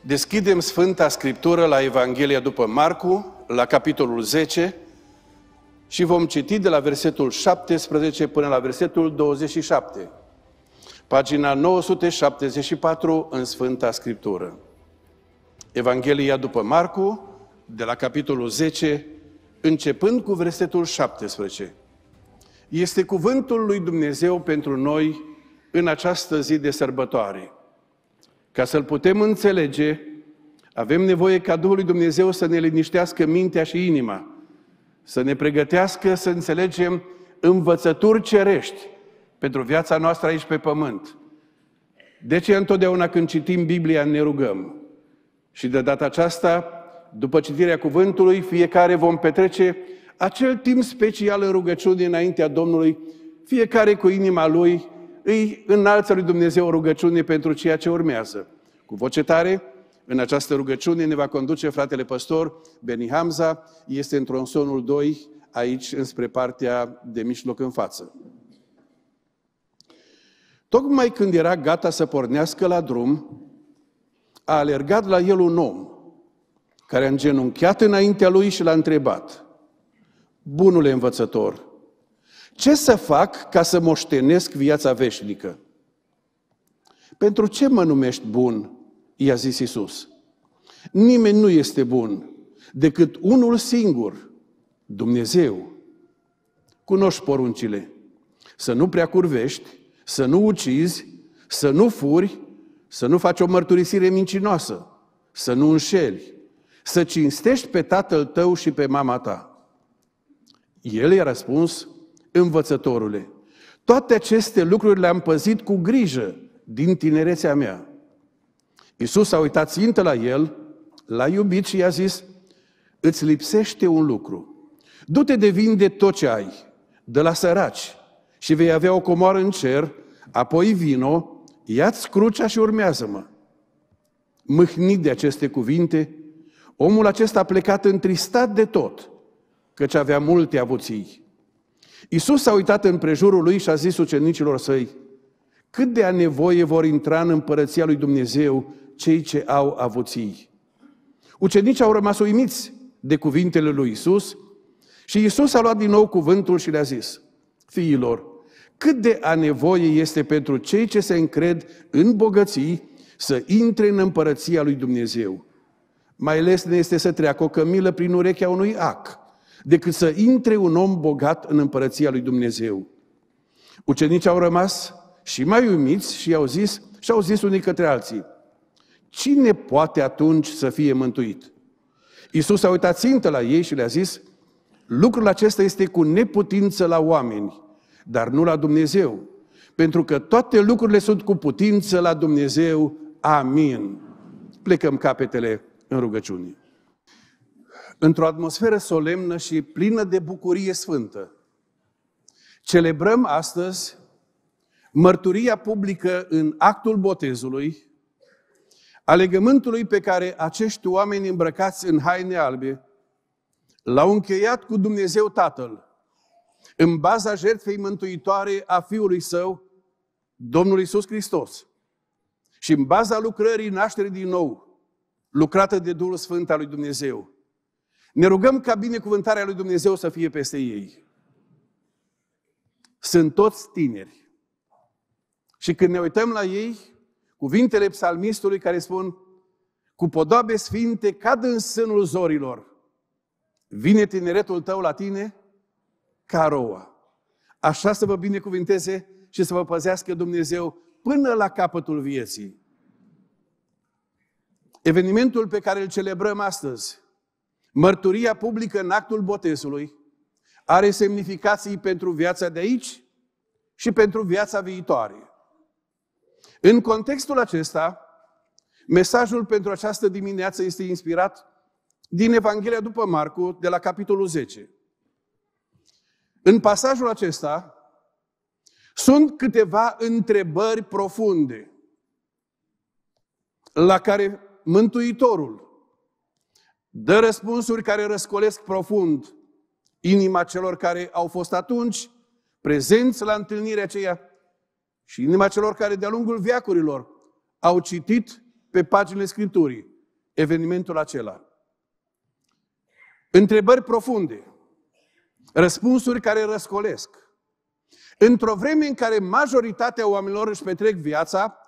Deschidem Sfânta Scriptură la Evanghelia după Marcu, la capitolul 10, și vom citi de la versetul 17 până la versetul 27, pagina 974 în Sfânta Scriptură. Evanghelia după Marcu, de la capitolul 10, începând cu versetul 17. Este cuvântul lui Dumnezeu pentru noi în această zi de sărbătoare. Ca să-L putem înțelege, avem nevoie ca Duhul lui Dumnezeu să ne liniștească mintea și inima, să ne pregătească să înțelegem învățături cerești pentru viața noastră aici pe pământ. De ce întotdeauna când citim Biblia ne rugăm? Și de data aceasta, după citirea cuvântului, fiecare vom petrece acel timp special în rugăciune înaintea Domnului, fiecare cu inima lui, îi înalță lui Dumnezeu o rugăciune pentru ceea ce urmează. Cu voce tare, în această rugăciune ne va conduce fratele păstor Beni Hamza, este un sonul 2, aici înspre partea de mijloc în față. Tocmai când era gata să pornească la drum, a alergat la el un om, care a îngenunchiat înaintea lui și l-a întrebat, Bunule învățător, ce să fac ca să moștenesc viața veșnică? Pentru ce mă numești bun? I-a zis Isus. Nimeni nu este bun decât unul singur, Dumnezeu. Cunoști poruncile. Să nu prea curvești, să nu ucizi, să nu furi, să nu faci o mărturisire mincinoasă, să nu înșeli, să cinstești pe tatăl tău și pe mama ta. El i-a răspuns, învățătorule, toate aceste lucruri le-am păzit cu grijă din tinerețea mea. Iisus a uitat țintă la el, l-a iubit și i-a zis, îți lipsește un lucru. Du-te de vinde tot ce ai, de la săraci, și vei avea o comoară în cer, apoi vino, ia-ți crucea și urmează-mă. Mâhnit de aceste cuvinte, omul acesta a plecat întristat de tot, căci avea multe avuții. Iisus s-a uitat în prejurul lui și a zis ucenicilor săi, cât de a nevoie vor intra în împărăția lui Dumnezeu cei ce au avuții. Ucenicii au rămas uimiți de cuvintele lui Isus și Isus a luat din nou cuvântul și le-a zis, Fiilor, cât de a nevoie este pentru cei ce se încred în bogății să intre în împărăția lui Dumnezeu. Mai ne este să treacă o cămilă prin urechea unui ac decât să intre un om bogat în împărăția lui Dumnezeu. Ucenicii au rămas și mai uimiți și au zis, și au zis unii către alții, cine poate atunci să fie mântuit? Iisus a uitat țintă la ei și le-a zis, lucrul acesta este cu neputință la oameni, dar nu la Dumnezeu, pentru că toate lucrurile sunt cu putință la Dumnezeu. Amin. Plecăm capetele în rugăciune într-o atmosferă solemnă și plină de bucurie sfântă. Celebrăm astăzi mărturia publică în actul botezului, a legământului pe care acești oameni îmbrăcați în haine albe l-au încheiat cu Dumnezeu Tatăl, în baza jertfei mântuitoare a Fiului Său, Domnul Isus Hristos, și în baza lucrării nașterii din nou, lucrată de Duhul Sfânt al lui Dumnezeu. Ne rugăm ca binecuvântarea lui Dumnezeu să fie peste ei. Sunt toți tineri. Și când ne uităm la ei, cuvintele psalmistului care spun cu podoabe sfinte cad în sânul zorilor. Vine tineretul tău la tine ca roua. Așa să vă binecuvinteze și să vă păzească Dumnezeu până la capătul vieții. Evenimentul pe care îl celebrăm astăzi Mărturia publică în actul botezului are semnificații pentru viața de aici și pentru viața viitoare. În contextul acesta, mesajul pentru această dimineață este inspirat din Evanghelia după Marcu, de la capitolul 10. În pasajul acesta sunt câteva întrebări profunde la care Mântuitorul Dă răspunsuri care răscolesc profund inima celor care au fost atunci prezenți la întâlnirea aceea și inima celor care de-a lungul viacurilor au citit pe paginile Scripturii evenimentul acela. Întrebări profunde, răspunsuri care răscolesc. Într-o vreme în care majoritatea oamenilor își petrec viața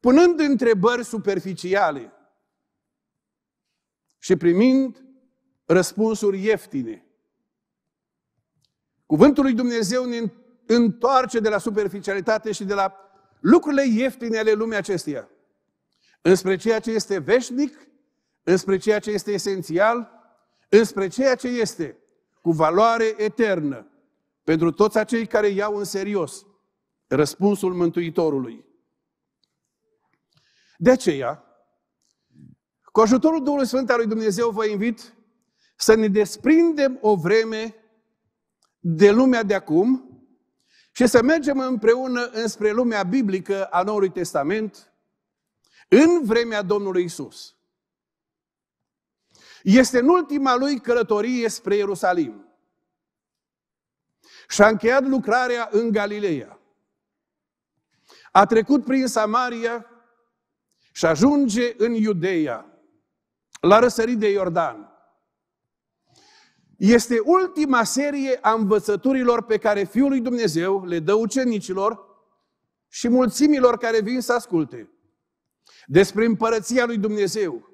punând întrebări superficiale, și primind răspunsuri ieftine. Cuvântul lui Dumnezeu ne întoarce de la superficialitate și de la lucrurile ieftine ale lumii acesteia. Înspre ceea ce este veșnic, înspre ceea ce este esențial, înspre ceea ce este cu valoare eternă pentru toți acei care iau în serios răspunsul Mântuitorului. De aceea, cu ajutorul Duhului Sfânt al lui Dumnezeu vă invit să ne desprindem o vreme de lumea de acum și să mergem împreună înspre lumea biblică a Noului Testament în vremea Domnului Isus. Este în ultima lui călătorie spre Ierusalim și a încheiat lucrarea în Galileea. A trecut prin Samaria și ajunge în Iudeea la răsărit de Iordan. Este ultima serie a învățăturilor pe care Fiul lui Dumnezeu le dă ucenicilor și mulțimilor care vin să asculte. Despre împărăția lui Dumnezeu,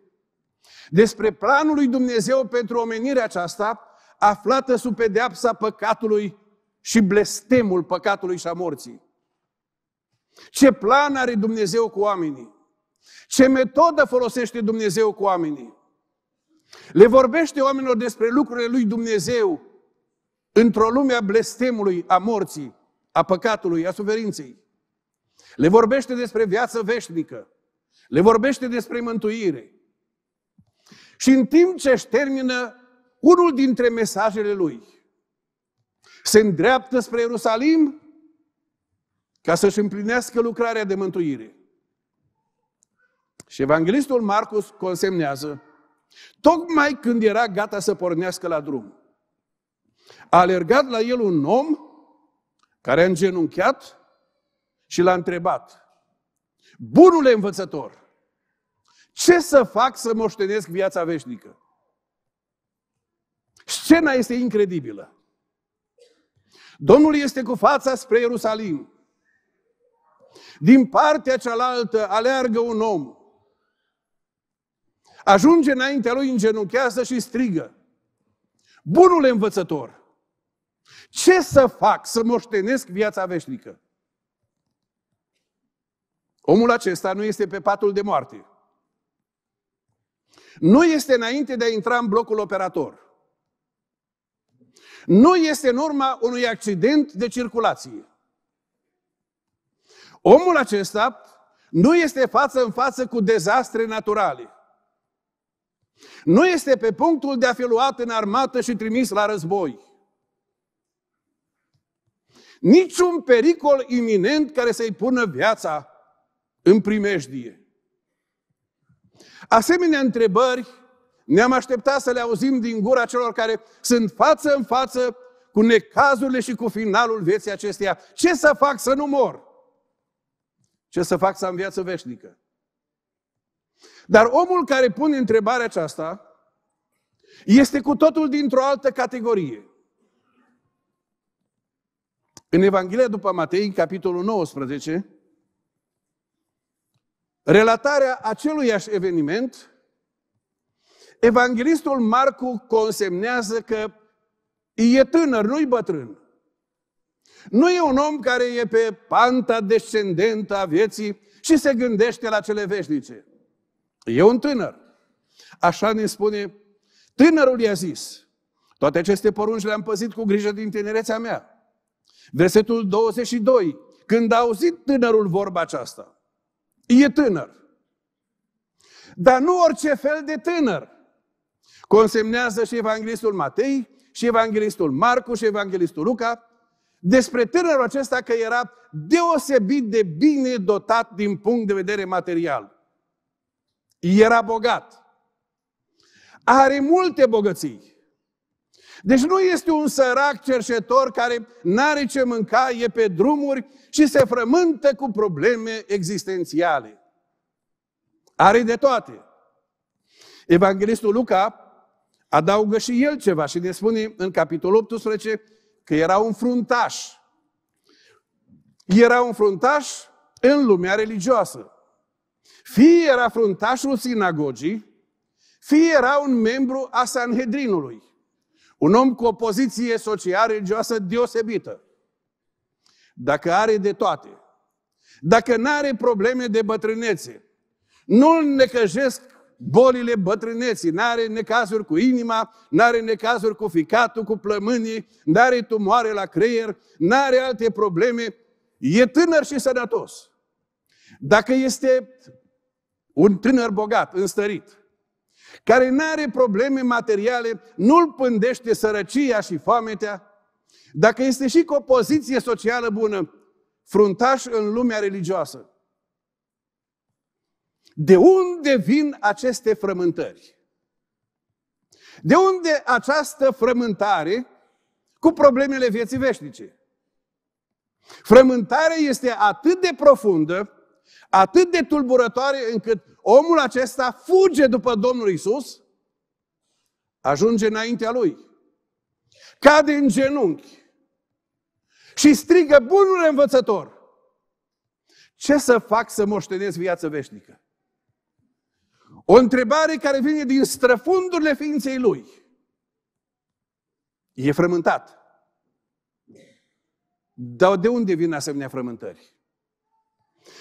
despre planul lui Dumnezeu pentru omenirea aceasta, aflată sub pedeapsa păcatului și blestemul păcatului și a morții. Ce plan are Dumnezeu cu oamenii? Ce metodă folosește Dumnezeu cu oamenii? Le vorbește oamenilor despre lucrurile lui Dumnezeu într-o lume a blestemului, a morții, a păcatului, a suferinței. Le vorbește despre viață veșnică. Le vorbește despre mântuire. Și în timp ce își termină unul dintre mesajele lui, se îndreaptă spre Ierusalim ca să-și împlinească lucrarea de mântuire. Și evanghelistul Marcus consemnează, tocmai când era gata să pornească la drum, a alergat la el un om care a îngenunchiat și l-a întrebat, Bunule învățător, ce să fac să moștenesc viața veșnică? Scena este incredibilă. Domnul este cu fața spre Ierusalim. Din partea cealaltă aleargă un om Ajunge înaintea lui, îngenuchează și strigă. Bunul învățător, ce să fac să moștenesc viața veșnică? Omul acesta nu este pe patul de moarte. Nu este înainte de a intra în blocul operator. Nu este în urma unui accident de circulație. Omul acesta nu este față în față cu dezastre naturale. Nu este pe punctul de a fi luat în armată și trimis la război. Niciun pericol iminent care să-i pună viața în primejdie. Asemenea întrebări ne-am așteptat să le auzim din gura celor care sunt față în față cu necazurile și cu finalul vieții acesteia. Ce să fac să nu mor? Ce să fac să am viață veșnică? Dar omul care pune întrebarea aceasta este cu totul dintr-o altă categorie. În Evanghelia după Matei, în capitolul 19, relatarea aceluiași eveniment, evanghelistul Marcu consemnează că e tânăr, nu-i bătrân. Nu e un om care e pe panta descendentă a vieții și se gândește la cele veșnice. E un tânăr. Așa ne spune, tânărul i-a zis, toate aceste porunci le-am păzit cu grijă din tinerețea mea. Versetul 22, când a auzit tânărul vorba aceasta, e tânăr. Dar nu orice fel de tânăr. Consemnează și evanghelistul Matei, și evanghelistul Marcu, și evanghelistul Luca, despre tânărul acesta că era deosebit de bine dotat din punct de vedere material. Era bogat. Are multe bogății. Deci nu este un sărac cerșetor care n-are ce mânca, e pe drumuri și se frământă cu probleme existențiale. Are de toate. Evanghelistul Luca adaugă și el ceva și ne spune în capitolul 18 că era un fruntaș. Era un fruntaș în lumea religioasă. Fie era fruntașul sinagogii, fie era un membru a Sanhedrinului. Un om cu o poziție social-religioasă deosebită. Dacă are de toate. Dacă nu are probleme de bătrânețe. Nu-l necăjesc bolile bătrâneții, nu are necazuri cu inima, nu are necazuri cu ficatul, cu plămânii, nu are tumoare la creier, nu are alte probleme, e tânăr și sănătos. Dacă este un tânăr bogat, înstărit, care nu are probleme materiale, nu-l pândește sărăcia și foametea, dacă este și cu o poziție socială bună, fruntaș în lumea religioasă. De unde vin aceste frământări? De unde această frământare cu problemele vieții veșnice? Frământarea este atât de profundă Atât de tulburătoare încât omul acesta fuge după Domnul Isus, ajunge înaintea lui, cade în genunchi și strigă, bunul învățător, ce să fac să moștenesc viață veșnică? O întrebare care vine din străfundurile ființei lui. E frământat. Dar de unde vin asemenea frământări?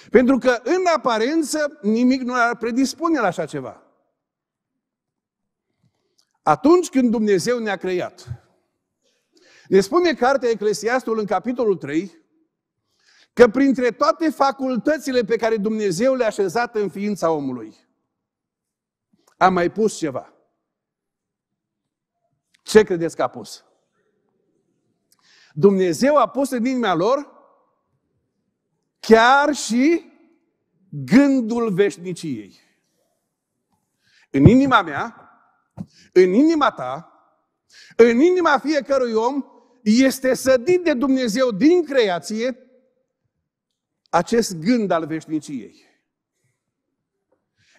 Pentru că, în aparență, nimic nu ar predispune la așa ceva. Atunci când Dumnezeu ne-a creat, ne spune cartea Eclesiastul în capitolul 3 că printre toate facultățile pe care Dumnezeu le-a așezat în ființa omului, a mai pus ceva. Ce credeți că a pus? Dumnezeu a pus în inima lor chiar și gândul veșniciei. În inima mea, în inima ta, în inima fiecărui om, este sădit de Dumnezeu din creație acest gând al veșniciei.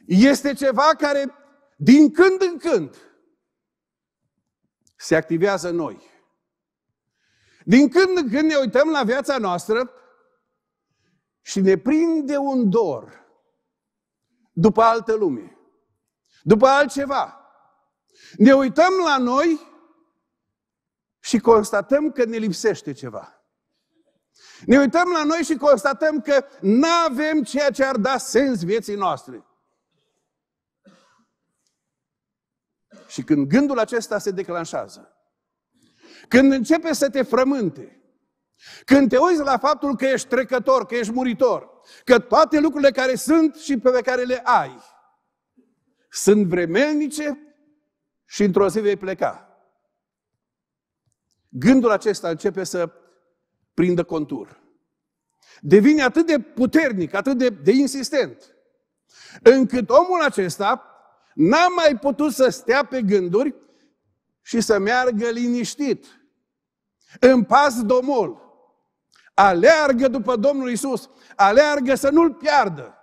Este ceva care din când în când se activează noi. Din când în când ne uităm la viața noastră și ne prinde un dor după altă lume, după altceva. Ne uităm la noi și constatăm că ne lipsește ceva. Ne uităm la noi și constatăm că nu avem ceea ce ar da sens vieții noastre. Și când gândul acesta se declanșează, când începe să te frământe, când te uiți la faptul că ești trecător, că ești muritor, că toate lucrurile care sunt și pe care le ai sunt vremelnice și într-o zi vei pleca. Gândul acesta începe să prindă contur. Devine atât de puternic, atât de, de insistent, încât omul acesta n-a mai putut să stea pe gânduri și să meargă liniștit, în pas domol. Aleargă după Domnul Isus. Aleargă să nu-L piardă.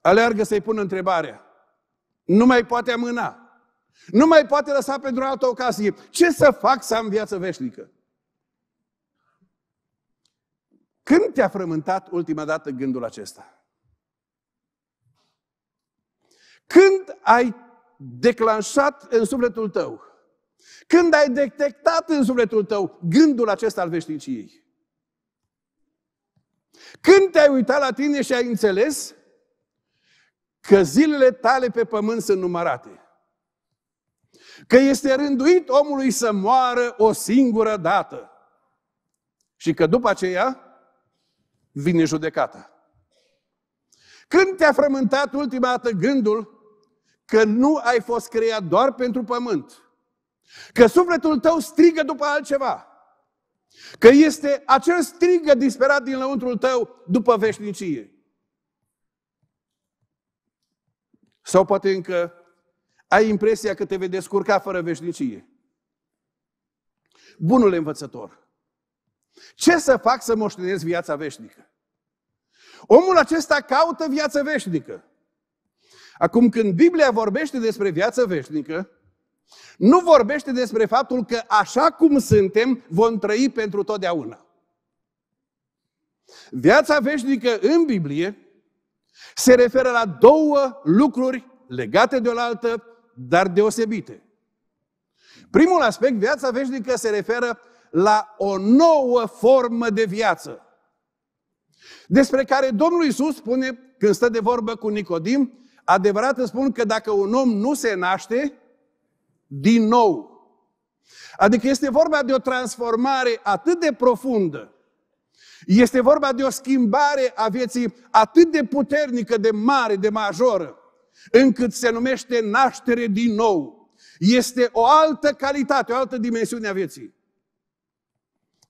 Aleargă să-i pună întrebarea. Nu mai poate amâna. Nu mai poate lăsa pentru altă ocazie. Ce să fac să am viață veșnică? Când te-a frământat ultima dată gândul acesta? Când ai declanșat în sufletul tău când ai detectat în sufletul tău gândul acesta al veșniciei? Când te-ai uitat la tine și ai înțeles că zilele tale pe pământ sunt numărate? Că este rânduit omului să moară o singură dată. Și că după aceea vine judecata. Când te-a frământat ultima dată gândul că nu ai fost creat doar pentru pământ, Că sufletul tău strigă după altceva. Că este acel strigă disperat din lăuntrul tău după veșnicie. Sau poate încă ai impresia că te vei descurca fără veșnicie. Bunul învățător, ce să fac să moștenesc viața veșnică? Omul acesta caută viața veșnică. Acum, când Biblia vorbește despre viața veșnică, nu vorbește despre faptul că așa cum suntem, vom trăi pentru totdeauna. Viața veșnică în Biblie se referă la două lucruri legate de oaltă, dar deosebite. Primul aspect, viața veșnică se referă la o nouă formă de viață, despre care Domnul Isus spune, când stă de vorbă cu Nicodim, adevărat îți spun că dacă un om nu se naște, din nou. Adică este vorba de o transformare atât de profundă, este vorba de o schimbare a vieții atât de puternică, de mare, de majoră, încât se numește naștere din nou. Este o altă calitate, o altă dimensiune a vieții.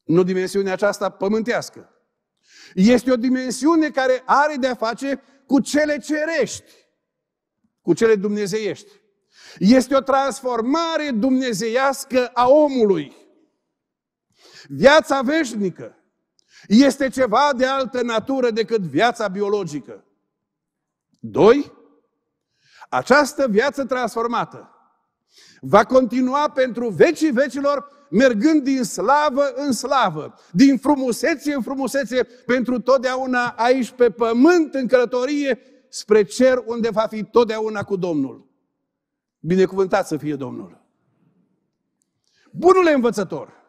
Nu dimensiunea aceasta pământească. Este o dimensiune care are de-a face cu cele cerești, cu cele dumnezeiești. Este o transformare dumnezeiască a omului. Viața veșnică este ceva de altă natură decât viața biologică. Doi. Această viață transformată va continua pentru vecii vecilor, mergând din slavă în slavă, din frumusețe în frumusețe, pentru totdeauna aici pe pământ, în călătorie, spre cer, unde va fi totdeauna cu Domnul. Binecuvântat să fie Domnul. Bunule învățător,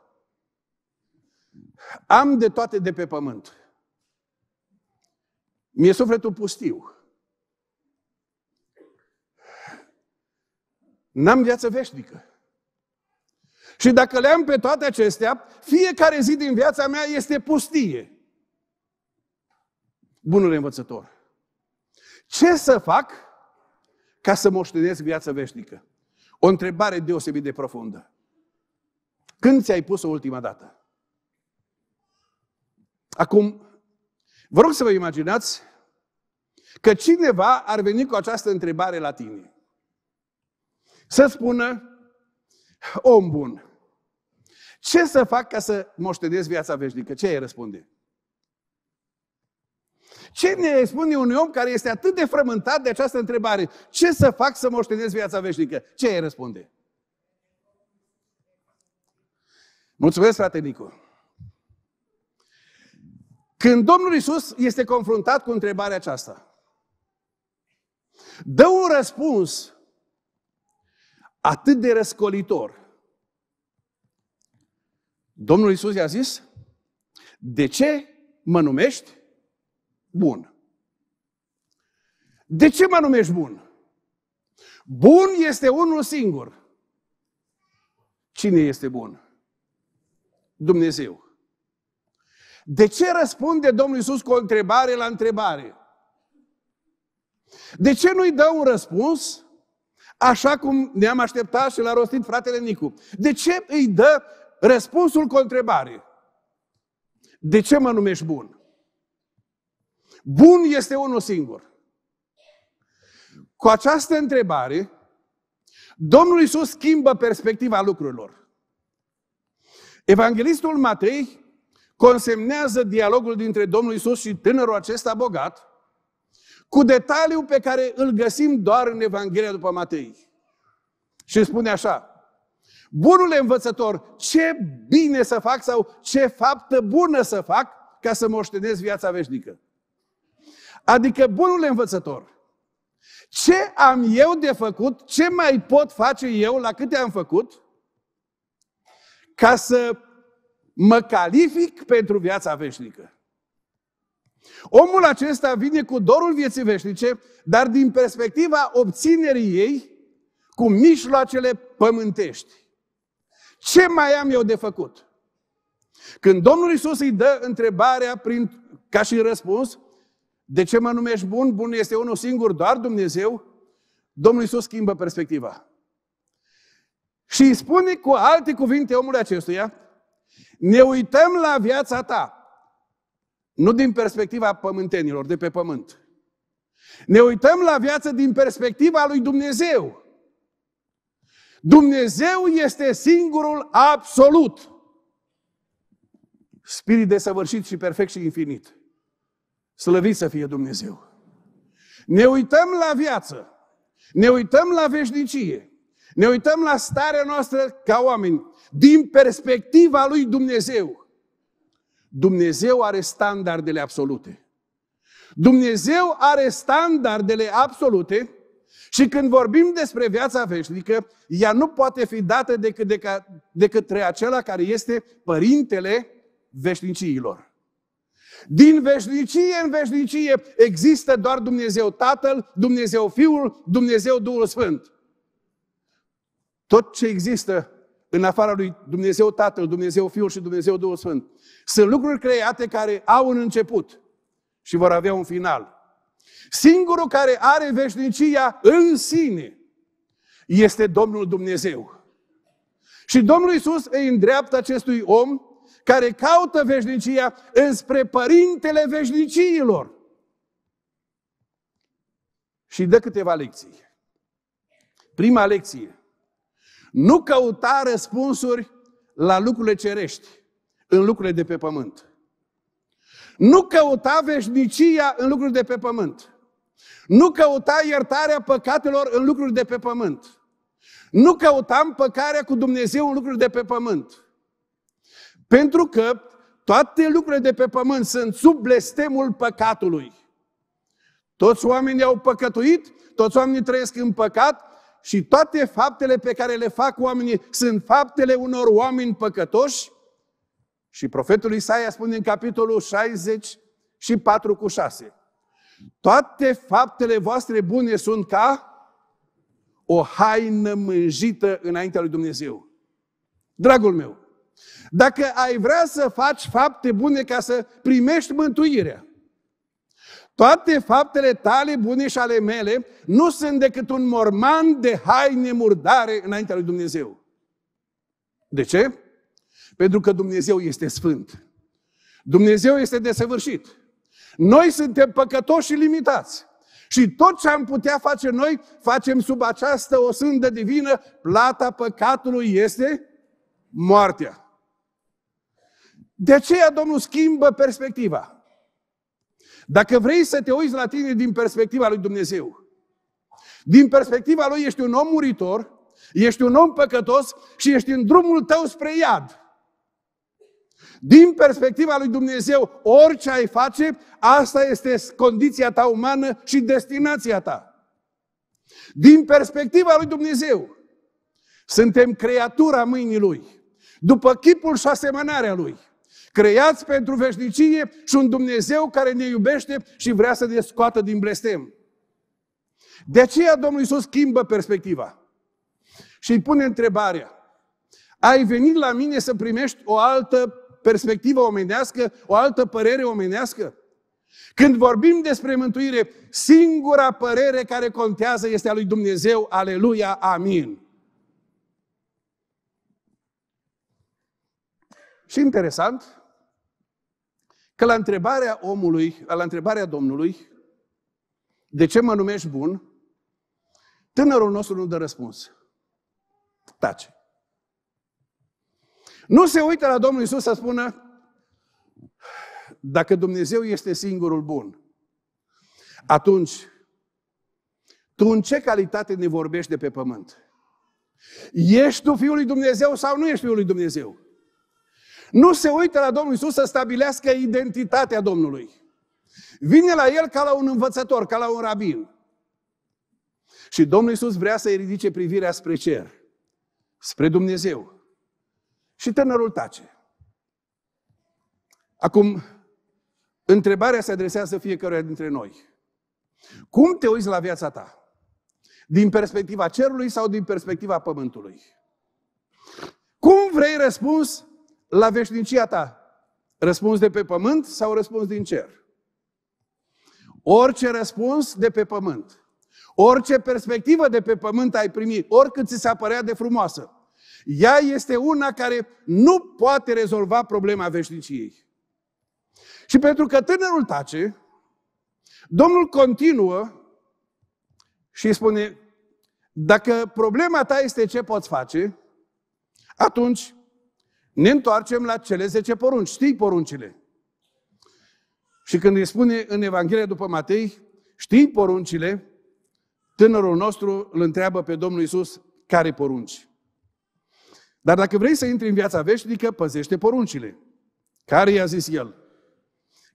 am de toate de pe pământ. Mi-e sufletul pustiu. N-am viață veșnică. Și dacă le am pe toate acestea, fiecare zi din viața mea este pustie. Bunule învățător, ce să fac ca să moștenesc viața veșnică? O întrebare deosebit de profundă. Când ți-ai pus-o ultima dată? Acum, vă rog să vă imaginați că cineva ar veni cu această întrebare la tine. Să spună, om bun, ce să fac ca să moștenesc viața veșnică? Ce ai răspunde? Ce ne spune un om care este atât de frământat de această întrebare? Ce să fac să moștenesc viața veșnică? Ce îi răspunde? Mulțumesc, frate Nicu. Când Domnul Isus este confruntat cu întrebarea aceasta, dă un răspuns atât de răscolitor. Domnul Isus i-a zis, de ce mă numești bun. De ce mă numești bun? Bun este unul singur. Cine este bun? Dumnezeu. De ce răspunde Domnul Iisus cu o întrebare la întrebare? De ce nu-i dă un răspuns așa cum ne-am așteptat și l-a rostit fratele Nicu? De ce îi dă răspunsul cu o întrebare? De ce mă numești bun? Bun este unul singur. Cu această întrebare, Domnul Isus schimbă perspectiva lucrurilor. Evanghelistul Matei consemnează dialogul dintre Domnul Isus și tânărul acesta bogat, cu detaliu pe care îl găsim doar în Evanghelia după Matei. Și spune așa, Bunule învățător, ce bine să fac sau ce faptă bună să fac ca să moștenesc viața veșnică. Adică bunul învățător. Ce am eu de făcut, ce mai pot face eu, la câte am făcut, ca să mă calific pentru viața veșnică. Omul acesta vine cu dorul vieții veșnice, dar din perspectiva obținerii ei, cu mijloacele pământești. Ce mai am eu de făcut? Când Domnul Isus îi dă întrebarea prin, ca și răspuns, de ce mă numești bun? Bun este unul singur, doar Dumnezeu. Domnul Iisus schimbă perspectiva. Și îi spune cu alte cuvinte omului acestuia, ne uităm la viața ta, nu din perspectiva pământenilor, de pe pământ. Ne uităm la viață din perspectiva lui Dumnezeu. Dumnezeu este singurul absolut. Spirit desăvârșit și perfect și infinit. Slăvit să fie Dumnezeu! Ne uităm la viață, ne uităm la veșnicie, ne uităm la starea noastră ca oameni din perspectiva lui Dumnezeu. Dumnezeu are standardele absolute. Dumnezeu are standardele absolute și când vorbim despre viața veșnică, ea nu poate fi dată decât de, ca, de către acela care este Părintele veșnicilor. Din veșnicie în veșnicie există doar Dumnezeu Tatăl, Dumnezeu Fiul, Dumnezeu Duhul Sfânt. Tot ce există în afara lui Dumnezeu Tatăl, Dumnezeu Fiul și Dumnezeu Duhul Sfânt, sunt lucruri create care au un început și vor avea un final. Singurul care are veșnicia în sine este Domnul Dumnezeu. Și Domnul Isus îi îndreaptă acestui om care caută veșnicia înspre Părintele veșniciilor. Și dă câteva lecții. Prima lecție. Nu căuta răspunsuri la lucrurile cerești, în lucrurile de pe pământ. Nu căuta veșnicia în lucruri de pe pământ. Nu căuta iertarea păcatelor în lucruri de pe pământ. Nu căuta împăcarea cu Dumnezeu în lucruri de pe pământ. Pentru că toate lucrurile de pe pământ sunt sub blestemul păcatului. Toți oamenii au păcătuit, toți oamenii trăiesc în păcat și toate faptele pe care le fac oamenii sunt faptele unor oameni păcătoși. Și profetul Isaia spune în capitolul 60 și 4 cu 6. Toate faptele voastre bune sunt ca o haină mânjită înaintea lui Dumnezeu. Dragul meu, dacă ai vrea să faci fapte bune ca să primești mântuirea, toate faptele tale bune și ale mele nu sunt decât un morman de haine murdare înaintea lui Dumnezeu. De ce? Pentru că Dumnezeu este sfânt. Dumnezeu este desăvârșit. Noi suntem păcătoși și limitați. Și tot ce am putea face noi, facem sub această osândă divină, plata păcatului este moartea. De aceea Domnul schimbă perspectiva. Dacă vrei să te uiți la tine din perspectiva lui Dumnezeu, din perspectiva lui ești un om muritor, ești un om păcătos și ești în drumul tău spre iad. Din perspectiva lui Dumnezeu, orice ai face, asta este condiția ta umană și destinația ta. Din perspectiva lui Dumnezeu, suntem creatura mâinii Lui, după chipul și asemănarea Lui creați pentru veșnicie și un Dumnezeu care ne iubește și vrea să ne scoată din blestem. De aceea Domnul Iisus schimbă perspectiva și îi pune întrebarea. Ai venit la mine să primești o altă perspectivă omenească, o altă părere omenească? Când vorbim despre mântuire, singura părere care contează este a lui Dumnezeu. Aleluia, amin. Și interesant, Că la întrebarea omului, la întrebarea Domnului, de ce mă numești bun, tânărul nostru nu dă răspuns. Tace. Nu se uită la Domnul Isus să spună, dacă Dumnezeu este singurul bun, atunci tu în ce calitate ne vorbești de pe pământ? Ești tu Fiul lui Dumnezeu sau nu ești Fiul lui Dumnezeu? Nu se uită la Domnul Isus să stabilească identitatea Domnului. Vine la el ca la un învățător, ca la un rabin. Și Domnul Isus vrea să-i ridice privirea spre cer, spre Dumnezeu. Și tânărul tace. Acum, întrebarea se adresează fiecăruia dintre noi. Cum te uiți la viața ta? Din perspectiva cerului sau din perspectiva pământului? Cum vrei răspuns la veșnicia ta. Răspuns de pe pământ sau răspuns din cer? Orice răspuns de pe pământ, orice perspectivă de pe pământ ai primit, oricât ți se părea de frumoasă, ea este una care nu poate rezolva problema veșniciei. Și pentru că tânărul tace, Domnul continuă și spune, dacă problema ta este ce poți face, atunci ne întoarcem la cele 10 porunci. Știi poruncile. Și când îi spune în Evanghelia după Matei, știi poruncile, tânărul nostru îl întreabă pe Domnul Isus care porunci. Dar dacă vrei să intri în viața veșnică, păzește poruncile. Care i-a zis el?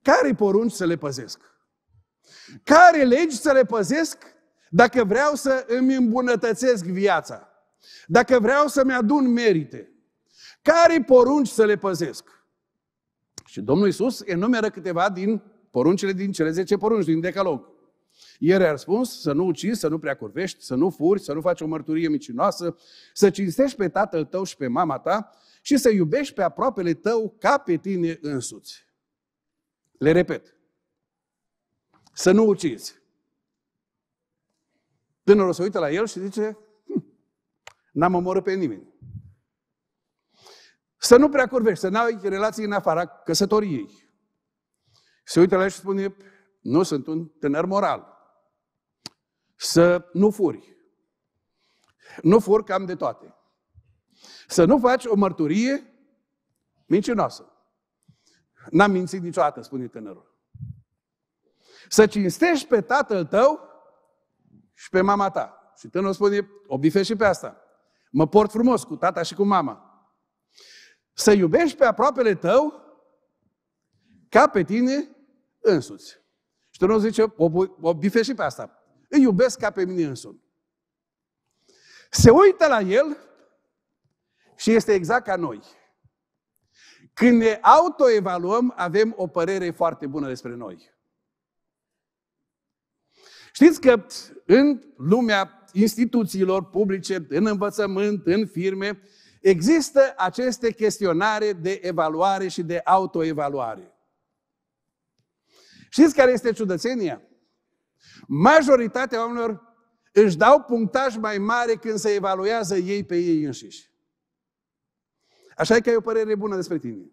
Care porunci să le păzesc? Care legi să le păzesc dacă vreau să îmi îmbunătățesc viața? Dacă vreau să-mi adun merite? Care porunci să le păzesc? Și Domnul Iisus enumeră câteva din poruncile din cele 10 porunci din Decalog. El a răspuns să nu ucizi, să nu prea curvești, să nu furi, să nu faci o mărturie micinoasă, să cinstești pe tatăl tău și pe mama ta și să iubești pe aproapele tău ca pe tine însuți. Le repet. Să nu ucizi. Tânărul se uită la el și zice, hm, n-am omorât pe nimeni. Să nu prea curvești, să n ai relații în afara căsătoriei. Se uită la el și spune, nu sunt un tânăr moral. Să nu furi. Nu fur cam de toate. Să nu faci o mărturie mincinoasă. N-am mințit niciodată, spune tânărul. Să cinstești pe tatăl tău și pe mama ta. Și tânărul spune, o și pe asta. Mă port frumos cu tata și cu mama. Să iubești pe aproapele tău ca pe tine însuți. Și Dumnezeu zice, o, o bife și pe asta. Îi iubesc ca pe mine însuți. Se uită la el și este exact ca noi. Când ne autoevaluăm, avem o părere foarte bună despre noi. Știți că în lumea instituțiilor publice, în învățământ, în firme, Există aceste chestionare de evaluare și de autoevaluare. Știți care este ciudățenia? Majoritatea oamenilor își dau punctaj mai mare când se evaluează ei pe ei înșiși. Așa e că ai o părere bună despre tine.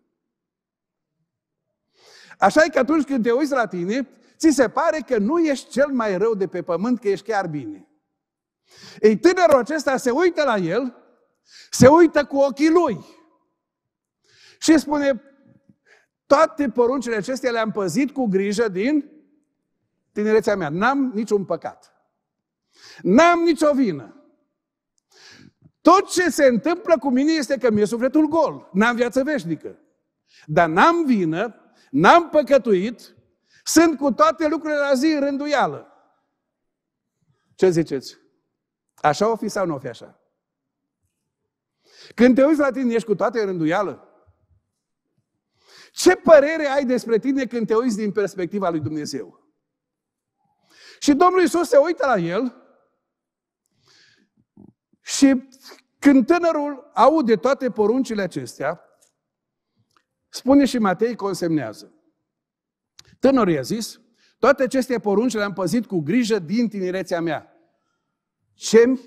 Așa e că atunci când te uiți la tine, ți se pare că nu ești cel mai rău de pe pământ, că ești chiar bine. Ei, tânărul acesta se uită la el se uită cu ochii lui. Și spune, toate poruncile acestea le-am păzit cu grijă din tinerețea mea. N-am niciun păcat. N-am nicio vină. Tot ce se întâmplă cu mine este că mi-e sufletul gol. N-am viață veșnică. Dar n-am vină, n-am păcătuit, sunt cu toate lucrurile la zi în rânduială. Ce ziceți? Așa o fi sau nu o fi așa? Când te uiți la tine, ești cu toate rânduială? Ce părere ai despre tine când te uiți din perspectiva lui Dumnezeu? Și Domnul Iisus se uită la el și când tânărul aude toate poruncile acestea, spune și Matei, consemnează. Tânărul i-a zis, toate aceste porunci le-am păzit cu grijă din tinerețea mea. ce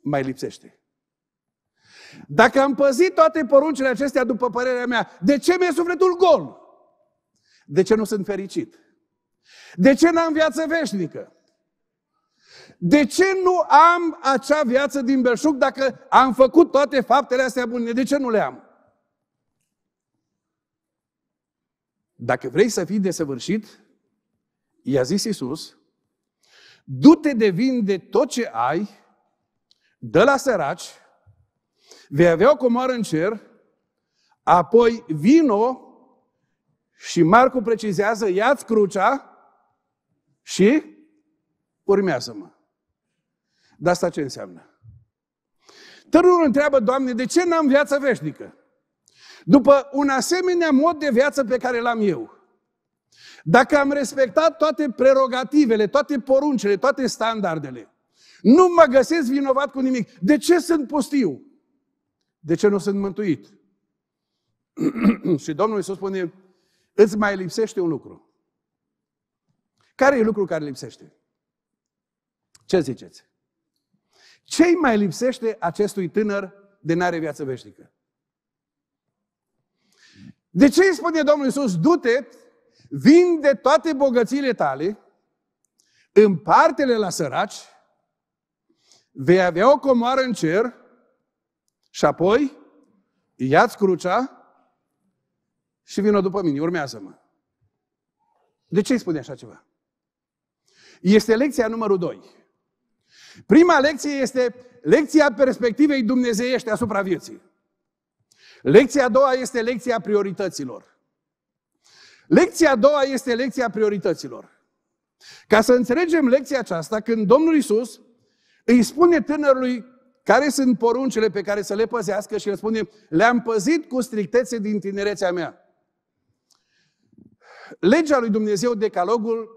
mai lipsește? Dacă am păzit toate poruncile acestea, după părerea mea, de ce mi-e sufletul gol? De ce nu sunt fericit? De ce n-am viață veșnică? De ce nu am acea viață din belșug dacă am făcut toate faptele astea bune? De ce nu le am? Dacă vrei să fii desăvârșit, i-a zis Iisus, du-te de vin de tot ce ai, dă la săraci Vei avea o comoară în cer, apoi vino și Marcu precizează, ia-ți crucea și urmează-mă. Dar asta ce înseamnă? Tărul întreabă, Doamne, de ce n-am viață veșnică? După un asemenea mod de viață pe care l-am eu, dacă am respectat toate prerogativele, toate poruncele, toate standardele, nu mă găsesc vinovat cu nimic. De ce sunt pustiu? De ce nu sunt mântuit? și Domnul Iisus spune, îți mai lipsește un lucru. Care e lucrul care lipsește? Ce ziceți? Ce mai lipsește acestui tânăr de nare viață veșnică? De ce îi spune Domnul Iisus, du-te, vinde toate bogățiile tale, împarte-le la săraci, vei avea o comoară în cer și apoi, ia-ți crucea și vină după mine, urmează-mă. De ce îi spune așa ceva? Este lecția numărul 2. Prima lecție este lecția perspectivei dumnezeiești asupra vieții. Lecția a doua este lecția priorităților. Lecția a doua este lecția priorităților. Ca să înțelegem lecția aceasta, când Domnul Isus îi spune tânărului care sunt poruncile pe care să le păzească? Și răspunde, le-am păzit cu strictețe din tinerețea mea. Legea lui Dumnezeu, decalogul,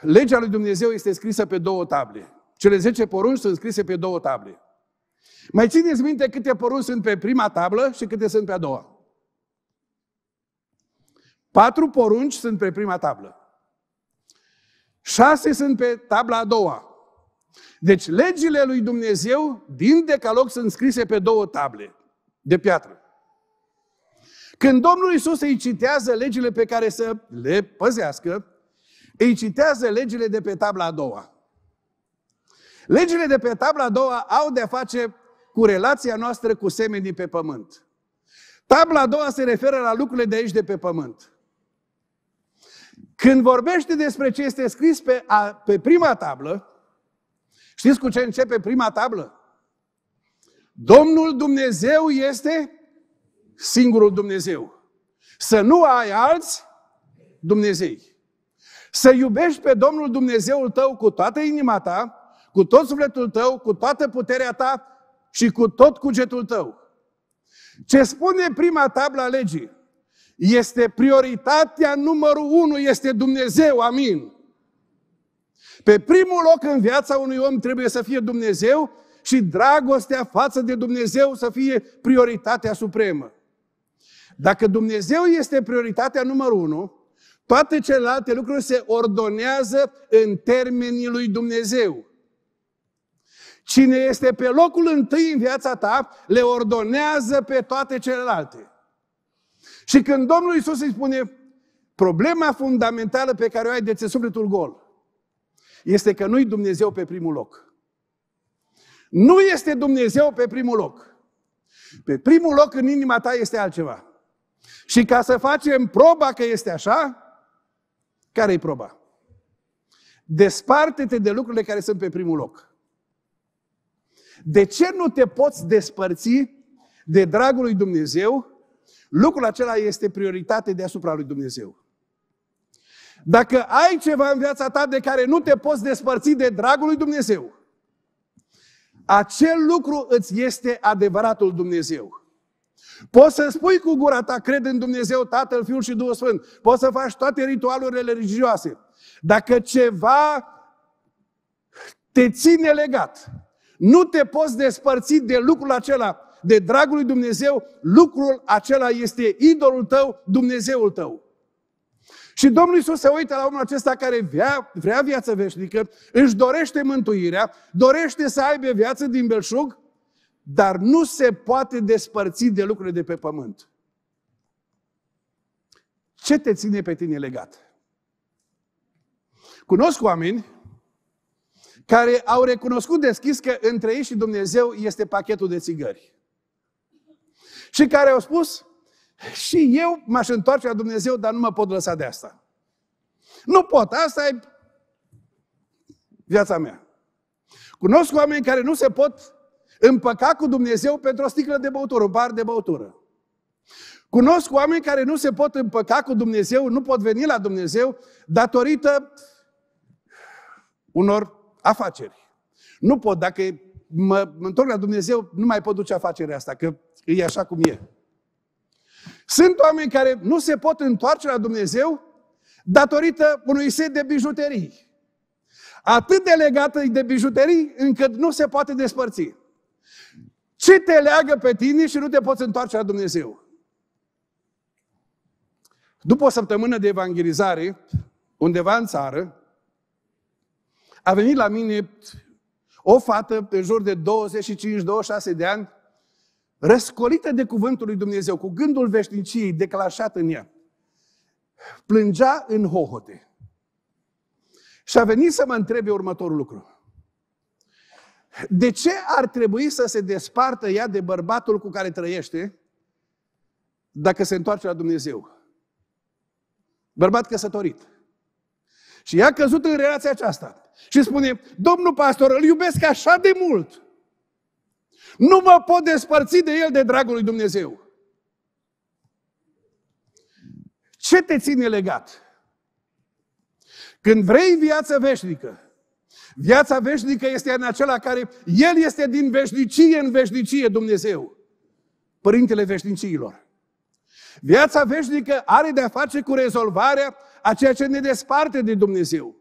legea lui Dumnezeu este scrisă pe două table. Cele 10 porunci sunt scrise pe două table. Mai țineți minte câte porunci sunt pe prima tablă și câte sunt pe a doua. Patru porunci sunt pe prima tablă. Șase sunt pe tabla a doua. Deci legile lui Dumnezeu din decalog sunt scrise pe două table de piatră. Când Domnul Isus îi citează legile pe care să le păzească, îi citează legile de pe tabla a doua. Legile de pe tabla a doua au de-a face cu relația noastră cu semenii pe pământ. Tabla a doua se referă la lucrurile de aici de pe pământ. Când vorbește despre ce este scris pe, a, pe prima tablă, Știți cu ce începe prima tablă? Domnul Dumnezeu este singurul Dumnezeu. Să nu ai alți Dumnezei. Să iubești pe Domnul Dumnezeul tău cu toată inima ta, cu tot sufletul tău, cu toată puterea ta și cu tot cugetul tău. Ce spune prima tablă a legii? Este prioritatea numărul unu, este Dumnezeu, amin. Pe primul loc în viața unui om trebuie să fie Dumnezeu și dragostea față de Dumnezeu să fie prioritatea supremă. Dacă Dumnezeu este prioritatea numărul unu, toate celelalte lucruri se ordonează în termenii lui Dumnezeu. Cine este pe locul întâi în viața ta, le ordonează pe toate celelalte. Și când Domnul Isus îi spune, problema fundamentală pe care o ai de ți sufletul gol, este că nu-i Dumnezeu pe primul loc. Nu este Dumnezeu pe primul loc. Pe primul loc în inima ta este altceva. Și ca să facem proba că este așa, care-i proba? Desparte-te de lucrurile care sunt pe primul loc. De ce nu te poți despărți de dragul lui Dumnezeu? Lucrul acela este prioritate deasupra lui Dumnezeu. Dacă ai ceva în viața ta de care nu te poți despărți de dragul lui Dumnezeu, acel lucru îți este adevăratul Dumnezeu. Poți să spui cu gura ta, cred în Dumnezeu, Tatăl, Fiul și Duhul Sfânt. Poți să faci toate ritualurile religioase. Dacă ceva te ține legat, nu te poți despărți de lucrul acela, de dragul lui Dumnezeu, lucrul acela este idolul tău, Dumnezeul tău. Și Domnul Iisus se uită la omul acesta care vrea, vrea viață veșnică, își dorește mântuirea, dorește să aibă viață din belșug, dar nu se poate despărți de lucrurile de pe pământ. Ce te ține pe tine legat? Cunosc oameni care au recunoscut deschis că între ei și Dumnezeu este pachetul de țigări. Și care au spus, Și eu m-aș întoarce la Dumnezeu, dar nu mă pot lăsa de asta. Nu pot, asta e viața mea. Cunosc oameni care nu se pot împăca cu Dumnezeu pentru o sticlă de băutură, un bar de băutură. Cunosc oameni care nu se pot împăca cu Dumnezeu, nu pot veni la Dumnezeu datorită unor afaceri. Nu pot, dacă mă întorc la Dumnezeu, nu mai pot duce afacerea asta, că e așa cum e. Sunt oameni care nu se pot întoarce la Dumnezeu datorită unui set de bijuterii. Atât de legată de bijuterii încât nu se poate despărți. Ce te leagă pe tine și nu te poți întoarce la Dumnezeu? După o săptămână de evangelizare, undeva în țară, a venit la mine o fată pe jur de 25-26 de ani răscolită de cuvântul lui Dumnezeu, cu gândul veșniciei declașat în ea, plângea în hohote. Și a venit să mă întrebe următorul lucru. De ce ar trebui să se despartă ea de bărbatul cu care trăiește dacă se întoarce la Dumnezeu? Bărbat căsătorit. Și ea a căzut în relația aceasta. Și spune, domnul pastor, îl iubesc așa de mult nu mă pot despărți de El de dragul lui Dumnezeu. Ce te ține legat? Când vrei viață veșnică, viața veșnică este în acela care El este din veșnicie în veșnicie Dumnezeu. Părintele veșnicilor. Viața veșnică are de-a face cu rezolvarea a ceea ce ne desparte de Dumnezeu.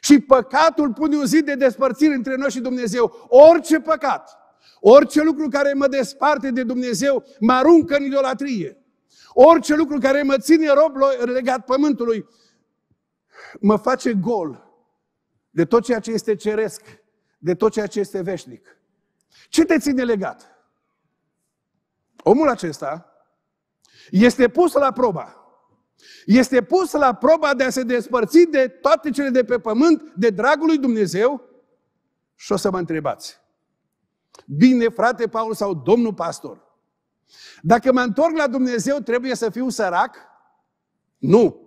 Și păcatul pune un zid de despărțire între noi și Dumnezeu. Orice păcat. Orice lucru care mă desparte de Dumnezeu mă aruncă în idolatrie. Orice lucru care mă ține rob legat pământului mă face gol de tot ceea ce este ceresc, de tot ceea ce este veșnic. Ce te ține legat? Omul acesta este pus la proba. Este pus la proba de a se despărți de toate cele de pe pământ, de dragul lui Dumnezeu și o să mă întrebați. Bine, frate Paul sau domnul pastor. Dacă mă întorc la Dumnezeu, trebuie să fiu sărac? Nu.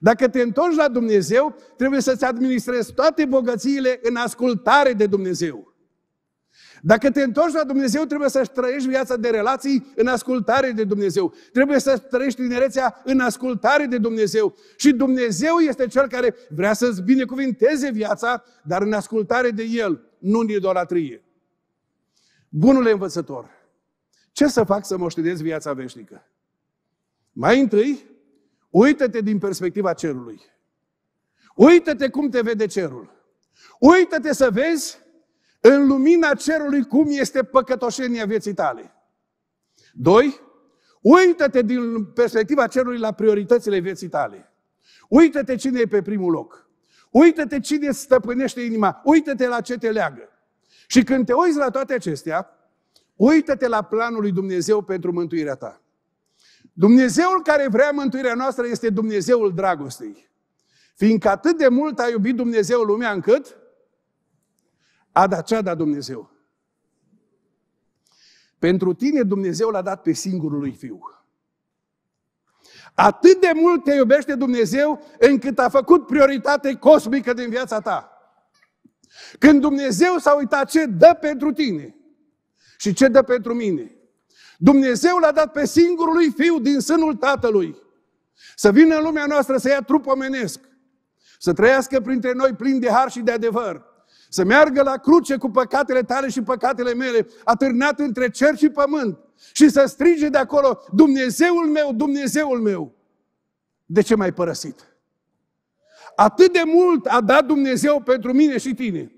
Dacă te întorci la Dumnezeu, trebuie să-ți administrezi toate bogățiile în ascultare de Dumnezeu. Dacă te întorci la Dumnezeu, trebuie să-și trăiești viața de relații în ascultare de Dumnezeu. Trebuie să trăiești tinerețea în ascultare de Dumnezeu. Și Dumnezeu este Cel care vrea să-ți binecuvinteze viața, dar în ascultare de El, nu în idolatrie. Bunule învățător, ce să fac să moștenesc viața veșnică? Mai întâi, uită-te din perspectiva cerului. Uită-te cum te vede cerul. Uită-te să vezi în lumina cerului cum este păcătoșenia vieții tale. Doi, uită-te din perspectiva cerului la prioritățile vieții tale. Uită-te cine e pe primul loc. Uită-te cine stăpânește inima. Uită-te la ce te leagă. Și când te uiți la toate acestea, uită-te la planul lui Dumnezeu pentru mântuirea ta. Dumnezeul care vrea mântuirea noastră este Dumnezeul dragostei. Fiindcă atât de mult a iubit Dumnezeu lumea încât a dat ce a dat Dumnezeu. Pentru tine Dumnezeu l-a dat pe singurul lui Fiu. Atât de mult te iubește Dumnezeu încât a făcut prioritate cosmică din viața ta. Când Dumnezeu s-a uitat ce dă pentru tine și ce dă pentru mine. Dumnezeu l-a dat pe singurul lui fiu din sânul tatălui. Să vină în lumea noastră să ia trup omenesc. Să trăiască printre noi plin de har și de adevăr. Să meargă la cruce cu păcatele tale și păcatele mele, atârnat între cer și pământ. Și să strige de acolo, Dumnezeul meu, Dumnezeul meu, de ce m-ai părăsit? Atât de mult a dat Dumnezeu pentru mine și tine.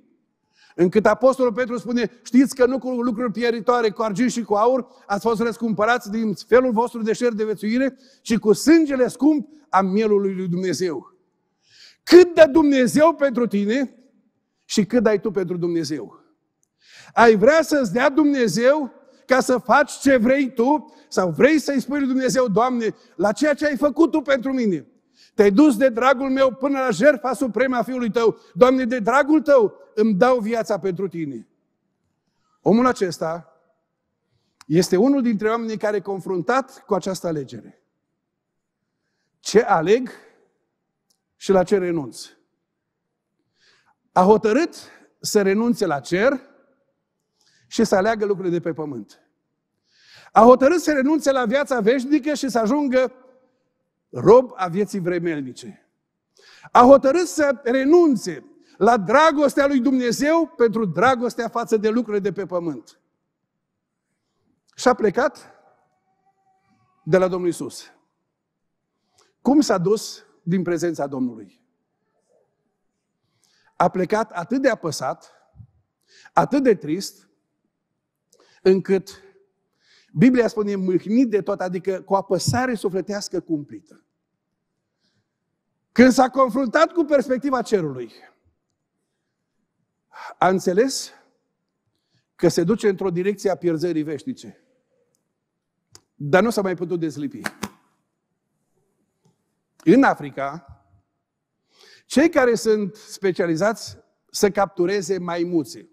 Încât Apostolul Petru spune, știți că nu cu lucruri pieritoare, cu argint și cu aur, ați fost răscumpărați din felul vostru de șer de vețuire, ci cu sângele scump a mielului lui Dumnezeu. Cât dă Dumnezeu pentru tine și cât dai tu pentru Dumnezeu. Ai vrea să-ți dea Dumnezeu ca să faci ce vrei tu sau vrei să-i spui lui Dumnezeu, Doamne, la ceea ce ai făcut tu pentru mine. Te-ai dus de dragul meu până la jertfa supremă a Fiului tău. Doamne, de dragul tău îmi dau viața pentru tine. Omul acesta este unul dintre oamenii care e confruntat cu această alegere. Ce aleg și la ce renunț? A hotărât să renunțe la cer și să aleagă lucrurile de pe pământ. A hotărât să renunțe la viața veșnică și să ajungă rob a vieții vremelnice. A hotărât să renunțe la dragostea lui Dumnezeu pentru dragostea față de lucrurile de pe pământ. Și a plecat de la Domnul Isus. Cum s-a dus din prezența Domnului? A plecat atât de apăsat, atât de trist, încât Biblia spune mâhnit de tot, adică cu apăsare sufletească cumplită. Când s-a confruntat cu perspectiva cerului, a înțeles că se duce într-o direcție a pierzării veșnice. Dar nu s-a mai putut dezlipi. În Africa, cei care sunt specializați să captureze maimuțe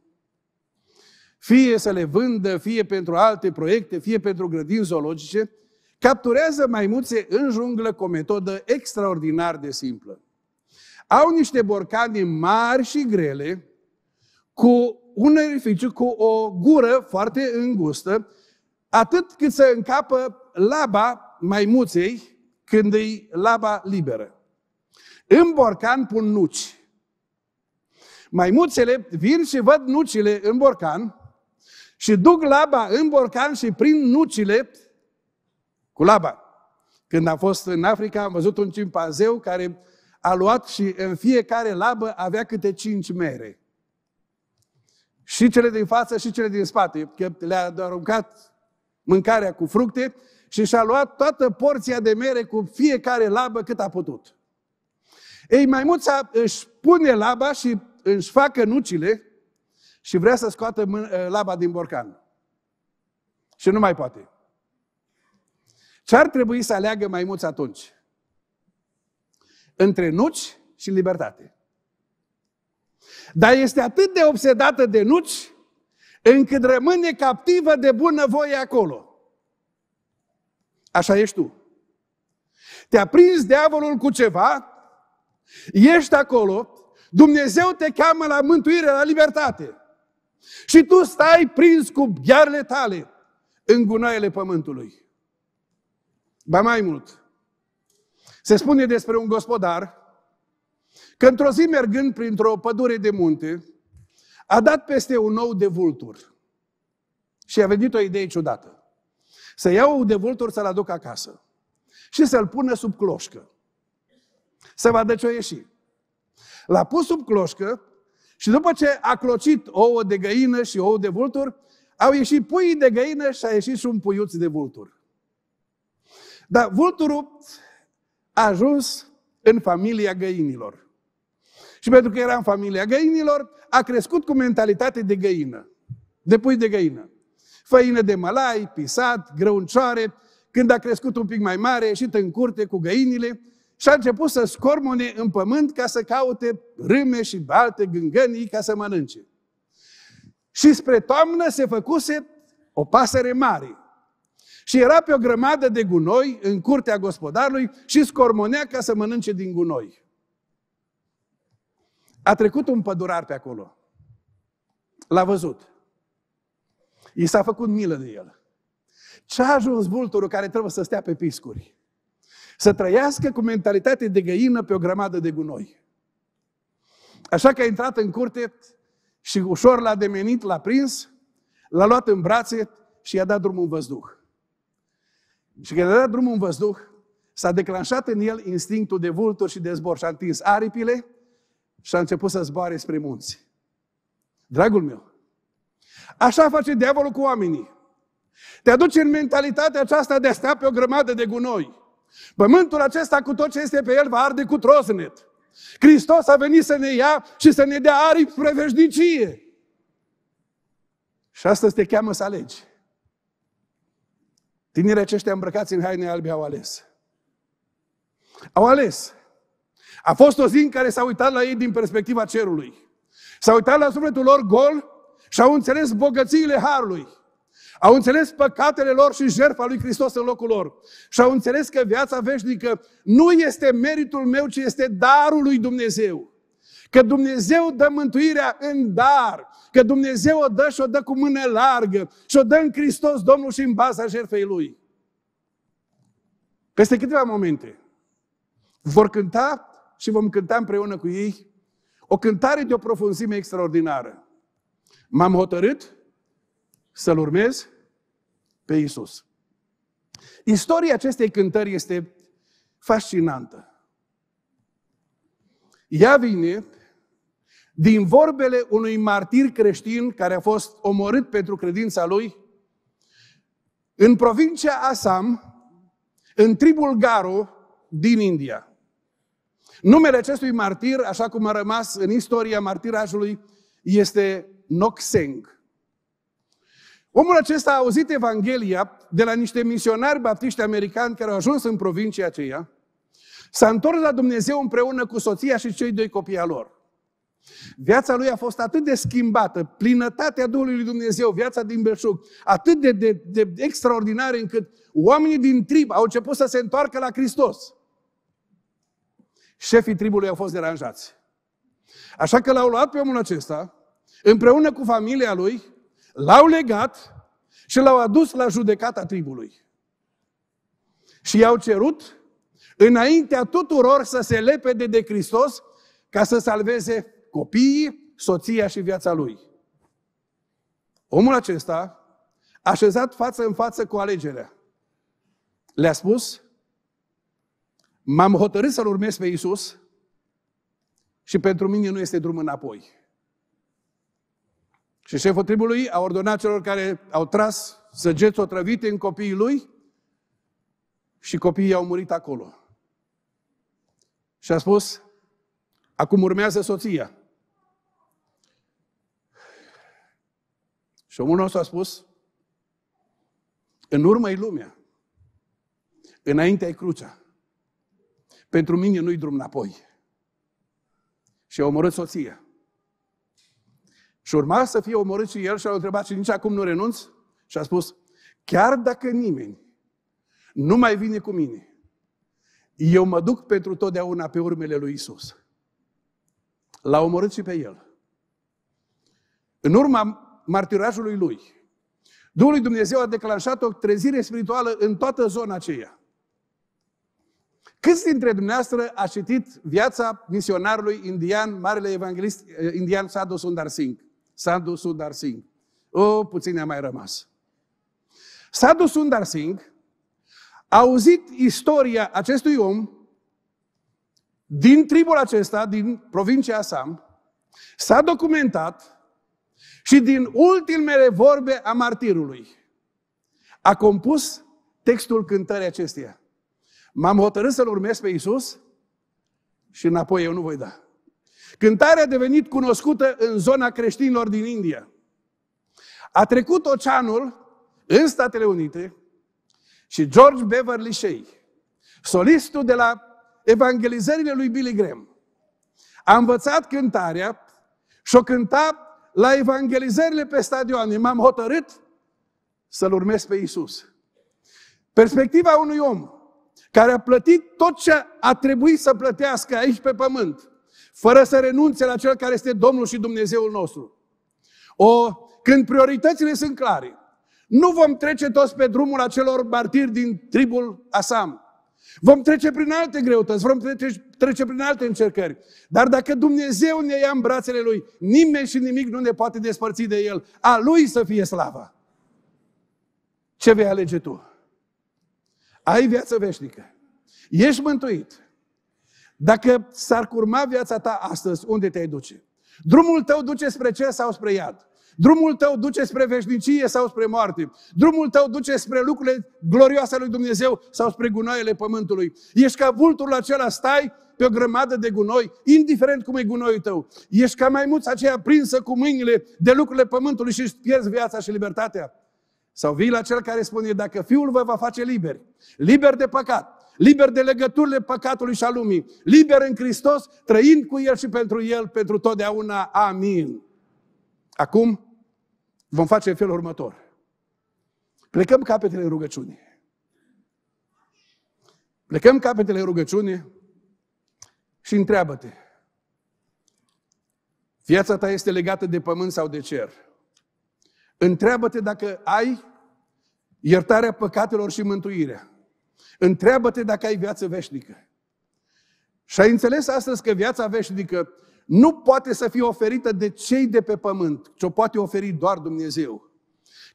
fie să le vândă, fie pentru alte proiecte, fie pentru grădini zoologice, capturează maimuțe în junglă cu o metodă extraordinar de simplă. Au niște borcane mari și grele, cu un orificiu, cu o gură foarte îngustă, atât cât să încapă laba maimuței când îi laba liberă. În borcan pun nuci. Maimuțele vin și văd nucile în borcan și duc laba în borcan și prin nucile cu laba. Când am fost în Africa, am văzut un cimpanzeu care a luat și în fiecare labă avea câte cinci mere. Și cele din față și cele din spate. Că le-a aruncat mâncarea cu fructe și și-a luat toată porția de mere cu fiecare labă cât a putut. Ei, maimuța își pune laba și își facă nucile și vrea să scoată ă, laba din borcan. Și nu mai poate. Ce ar trebui să aleagă mai mulți atunci? Între nuci și libertate. Dar este atât de obsedată de nuci, încât rămâne captivă de bunăvoie acolo. Așa ești tu. Te-a prins diavolul cu ceva, ești acolo, Dumnezeu te cheamă la mântuire, la libertate. Și tu stai prins cu ghearele tale în gunoaiele pământului. Ba mai mult, se spune despre un gospodar că într-o zi mergând printr-o pădure de munte, a dat peste un nou de vultur. Și a venit o idee ciudată. Să iau de vultur să-l aduc acasă și să-l pună sub cloșcă. Să vadă ce o ieși. L-a pus sub cloșcă și după ce a clocit ouă de găină și ouă de vultur, au ieșit pui de găină și a ieșit și un puiuț de vultur. Dar vulturul a ajuns în familia găinilor. Și pentru că era în familia găinilor, a crescut cu mentalitate de găină, de pui de găină. Făină de mălai, pisat, grăuncioare, când a crescut un pic mai mare, a ieșit în curte cu găinile și a început să scormone în pământ ca să caute râme și alte gângănii ca să mănânce. Și spre toamnă se făcuse o pasăre mare. Și era pe o grămadă de gunoi în curtea gospodarului și scormonea ca să mănânce din gunoi. A trecut un pădurar pe acolo. L-a văzut. I s-a făcut milă de el. Ce a ajuns vulturul care trebuie să stea pe piscuri? să trăiască cu mentalitate de găină pe o grămadă de gunoi. Așa că a intrat în curte și ușor l-a demenit, l-a prins, l-a luat în brațe și i-a dat drumul în văzduh. Și când i-a dat drumul în văzduh, s-a declanșat în el instinctul de vultur și de zbor și-a întins aripile și a început să zboare spre munți. Dragul meu, așa face diavolul cu oamenii. Te aduce în mentalitatea aceasta de a sta pe o grămadă de gunoi. Pământul acesta cu tot ce este pe el va arde cu trosnet. Hristos a venit să ne ia și să ne dea aripi spre veșnicie. Și astăzi te cheamă să alegi. Tinerii aceștia îmbrăcați în haine albe au ales. Au ales. A fost o zi în care s-a uitat la ei din perspectiva cerului. S-a uitat la sufletul lor gol și au înțeles bogățiile harului. Au înțeles păcatele lor și jertfa lui Hristos în locul lor. Și au înțeles că viața veșnică nu este meritul meu, ci este darul lui Dumnezeu. Că Dumnezeu dă mântuirea în dar. Că Dumnezeu o dă și o dă cu mână largă. Și o dă în Hristos Domnul și în baza jertfei Lui. Peste câteva momente vor cânta și vom cânta împreună cu ei o cântare de o profunzime extraordinară. M-am hotărât să-L urmezi pe Isus. Istoria acestei cântări este fascinantă. Ea vine din vorbele unui martir creștin care a fost omorât pentru credința lui în provincia Assam, în tribul Garo din India. Numele acestui martir, așa cum a rămas în istoria martirajului, este Nokseng. Omul acesta a auzit Evanghelia de la niște misionari baptiști americani care au ajuns în provincia aceea, s-a întors la Dumnezeu împreună cu soția și cei doi copii al lor. Viața lui a fost atât de schimbată, plinătatea Duhului lui Dumnezeu, viața din belșug, atât de, de, de extraordinară încât oamenii din trib au început să se întoarcă la Hristos. Șefii tribului au fost deranjați. Așa că l-au luat pe omul acesta, împreună cu familia lui, L-au legat și l-au adus la judecata tribului. Și i-au cerut, înaintea tuturor, să se lepede de Hristos ca să salveze copiii, soția și viața lui. Omul acesta, așezat față în față cu alegerea, le-a spus, m-am hotărât să-L urmez pe Iisus și pentru mine nu este drum înapoi. Și șeful tribului a ordonat celor care au tras săgeți otrăvite în copiii lui și copiii au murit acolo. Și a spus, acum urmează soția. Și omul nostru a spus, în urmă e lumea, înainte e crucea. Pentru mine nu-i drum înapoi. Și a omorât soția. Și urma să fie omorât și el și a întrebat și nici acum nu renunț. Și a spus, chiar dacă nimeni nu mai vine cu mine, eu mă duc pentru totdeauna pe urmele lui Isus. L-a omorât și pe el. În urma martirajului lui, Duhul lui Dumnezeu a declanșat o trezire spirituală în toată zona aceea. Câți dintre dumneavoastră a citit viața misionarului indian, marele evanghelist eh, indian Sadhu Sundar Singh? dus Sundar Singh. O, puțin ne-a mai rămas. dus Sundar Singh a auzit istoria acestui om din tribul acesta, din provincia Assam, s-a documentat și din ultimele vorbe a martirului a compus textul cântării acesteia. M-am hotărât să-L urmez pe Iisus și înapoi eu nu voi da. Cântarea a devenit cunoscută în zona creștinilor din India. A trecut oceanul în Statele Unite și George Beverly Shea, solistul de la evangelizările lui Billy Graham, a învățat cântarea și o cânta la evangelizările pe stadioane. M-am hotărât să-L urmez pe Isus. Perspectiva unui om care a plătit tot ce a trebuit să plătească aici pe pământ, fără să renunțe la Cel care este Domnul și Dumnezeul nostru. O, când prioritățile sunt clare, nu vom trece toți pe drumul acelor martiri din tribul Asam. Vom trece prin alte greutăți, vom trece, trece prin alte încercări. Dar dacă Dumnezeu ne ia în brațele Lui, nimeni și nimic nu ne poate despărți de El. A Lui să fie slava. Ce vei alege tu? Ai viață veșnică. Ești mântuit. Dacă s-ar curma viața ta astăzi, unde te-ai duce? Drumul tău duce spre cer sau spre iad? Drumul tău duce spre veșnicie sau spre moarte. Drumul tău duce spre lucrurile glorioase ale lui Dumnezeu sau spre gunoaiele pământului. Ești ca vulturul acela, stai pe o grămadă de gunoi, indiferent cum e gunoiul tău. Ești ca maimuța aceea prinsă cu mâinile de lucrurile pământului și își pierzi viața și libertatea. Sau vii la cel care spune, dacă Fiul vă va face liberi, liber de păcat, liber de legăturile păcatului și a lumii, liber în Hristos, trăind cu El și pentru El, pentru totdeauna. Amin. Acum vom face în felul următor. Plecăm capetele în rugăciune. Plecăm capetele în rugăciune și întreabă-te. Viața ta este legată de pământ sau de cer? Întreabă-te dacă ai iertarea păcatelor și mântuirea. Întreabă-te dacă ai viață veșnică. Și ai înțeles astăzi că viața veșnică nu poate să fie oferită de cei de pe pământ, ci o poate oferi doar Dumnezeu.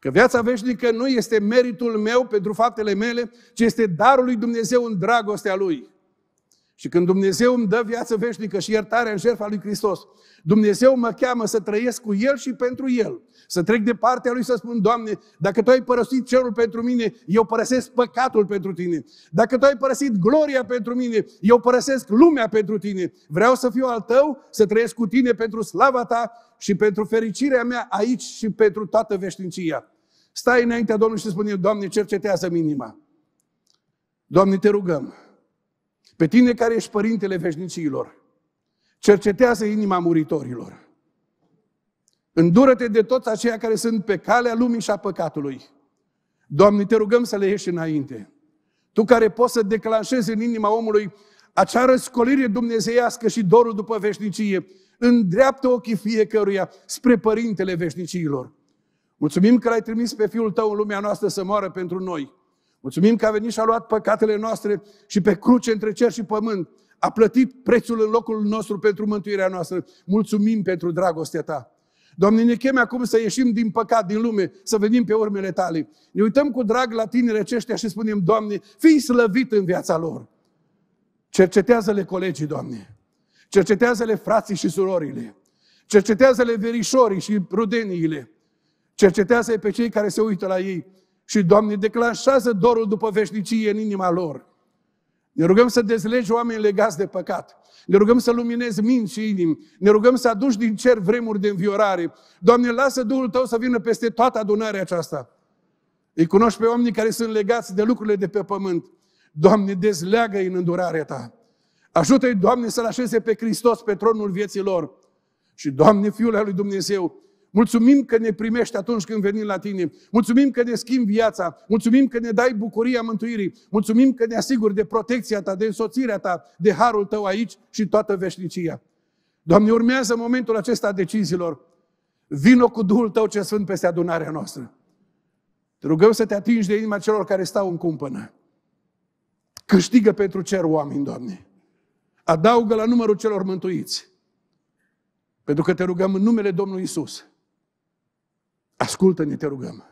Că viața veșnică nu este meritul meu pentru faptele mele, ci este darul lui Dumnezeu în dragostea lui. Și când Dumnezeu îmi dă viață veșnică și iertare în jertfa lui Hristos, Dumnezeu mă cheamă să trăiesc cu El și pentru El. Să trec de partea Lui să spun, Doamne, dacă Tu ai părăsit cerul pentru mine, eu părăsesc păcatul pentru Tine. Dacă Tu ai părăsit gloria pentru mine, eu părăsesc lumea pentru Tine. Vreau să fiu al Tău, să trăiesc cu Tine pentru slava Ta și pentru fericirea mea aici și pentru toată veșnicia. Stai înaintea Domnului și spune, Doamne, cercetează minima. Doamne, te rugăm pe tine care ești părintele veșnicilor, cercetează inima muritorilor. Îndură-te de toți aceia care sunt pe calea lumii și a păcatului. Doamne, te rugăm să le ieși înainte. Tu care poți să declanșezi în inima omului acea răscolire dumnezeiască și dorul după veșnicie, îndreaptă ochii fiecăruia spre Părintele veșnicilor. Mulțumim că l-ai trimis pe Fiul Tău în lumea noastră să moară pentru noi. Mulțumim că a venit și a luat păcatele noastre și pe cruce între cer și pământ. A plătit prețul în locul nostru pentru mântuirea noastră. Mulțumim pentru dragostea ta. Doamne, ne cheme acum să ieșim din păcat, din lume, să venim pe urmele tale. Ne uităm cu drag la tine aceștia și spunem, Doamne, fii slăvit în viața lor. Cercetează-le colegii, Doamne. Cercetează-le frații și surorile. Cercetează-le verișorii și rudeniile. cercetează le pe cei care se uită la ei și, Doamne, declanșează dorul după veșnicie în inima lor. Ne rugăm să dezlegi oameni legați de păcat. Ne rugăm să luminezi minți și inimi. Ne rugăm să aduci din cer vremuri de înviorare. Doamne, lasă Duhul Tău să vină peste toată adunarea aceasta. Îi cunoști pe oamenii care sunt legați de lucrurile de pe pământ. Doamne, dezleagă-i în îndurarea Ta. Ajută-i, Doamne, să-L așeze pe Hristos pe tronul vieții lor. Și, Doamne, Fiul al lui Dumnezeu, Mulțumim că ne primești atunci când venim la tine. Mulțumim că ne schimbi viața. Mulțumim că ne dai bucuria mântuirii. Mulțumim că ne asiguri de protecția ta, de însoțirea ta, de harul tău aici și toată veșnicia. Doamne, urmează momentul acesta deciziilor. Vino cu Duhul tău ce sunt peste adunarea noastră. Te rugăm să te atingi de inima celor care stau în cumpănă. Câștigă pentru cer oameni, Doamne. Adaugă la numărul celor mântuiți. Pentru că te rugăm în numele Domnului Isus. Ascoltami il teorogramma.